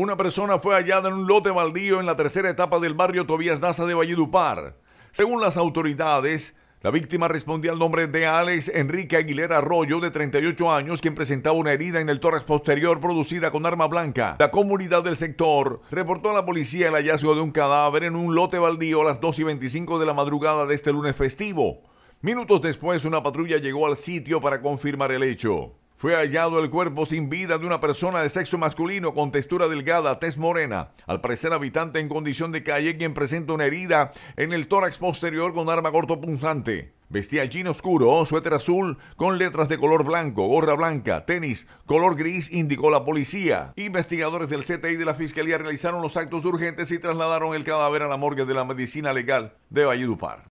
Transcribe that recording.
Una persona fue hallada en un lote baldío en la tercera etapa del barrio Tobías Daza de Valledupar. Según las autoridades, la víctima respondía al nombre de Alex Enrique Aguilera Arroyo, de 38 años, quien presentaba una herida en el tórax posterior producida con arma blanca. La comunidad del sector reportó a la policía el hallazgo de un cadáver en un lote baldío a las 2 y 25 de la madrugada de este lunes festivo. Minutos después, una patrulla llegó al sitio para confirmar el hecho. Fue hallado el cuerpo sin vida de una persona de sexo masculino con textura delgada, tez morena, al parecer habitante en condición de calle, quien presenta una herida en el tórax posterior con arma punzante. Vestía jean oscuro, suéter azul con letras de color blanco, gorra blanca, tenis, color gris, indicó la policía. Investigadores del CTI de la Fiscalía realizaron los actos urgentes y trasladaron el cadáver a la morgue de la medicina legal de Valledupar.